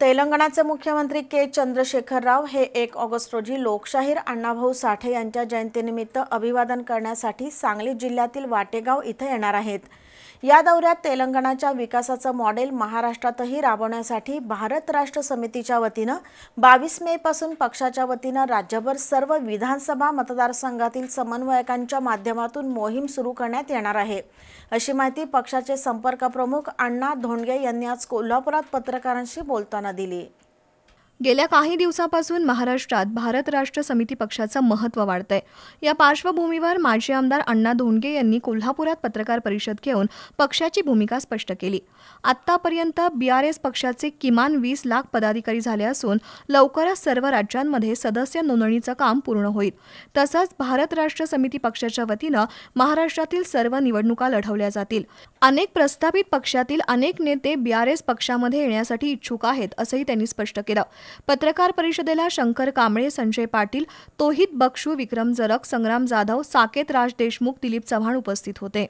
तेलंगणाचे मुख्यमंत्री के चंद्रशेखर राव हे एक ऑगस्ट रोजी लोकशाहीर अण्णाभाऊ साठे यांच्या जयंतीनिमित्त अभिवादन करण्यासाठी सांगली जिल्ह्यातील वाटेगाव इथं येणार आहेत या दौऱ्यात तेलंगणाच्या विकासाचं मॉडेल महाराष्ट्रातही राबवण्यासाठी भारत राष्ट्र समितीच्या वतीनं बावीस मे पासून पक्षाच्या वतीनं राज्यभर सर्व विधानसभा मतदारसंघातील समन्वयकांच्या माध्यमातून मोहीम सुरू करण्यात येणार आहे अशी माहिती पक्षाचे संपर्क प्रमुख अण्णा धोंडगे यांनी आज कोल्हापुरात पत्रकारांशी बोलताना दिली गेल्या काही दिवसापासून महाराष्ट्रात भारत राष्ट्र समिती पक्षाचं महत्व वाढतंय या पार्श्वभूमीवर माजी आमदार अण्णा धोंडगे यांनी कोल्हापुरात पत्रकार परिषद घेऊन पक्षाची भूमिका स्पष्ट केली आतापर्यंत बी आर एस पक्षाचे किमान वीस लाख पदाधिकारी झाले असून लवकरच सर्व राज्यांमध्ये सदस्य नोंदणीचं काम पूर्ण होईल तसंच भारत राष्ट्र समिती पक्षाच्या वतीनं महाराष्ट्रातील सर्व निवडणुका लढवल्या जातील अनेक प्रस्तावित पक्षातील अनेक नेते बी आर एस पक्षामध्ये येण्यासाठी इच्छुक आहेत असंही त्यांनी स्पष्ट केलं पत्रकार परिषदेला शंकर कांबळे संजय पाटील तोहित बक्षू विक्रम जरक संग्राम जाधव साकेत राज देशमुख दिलीप चव्हाण उपस्थित होते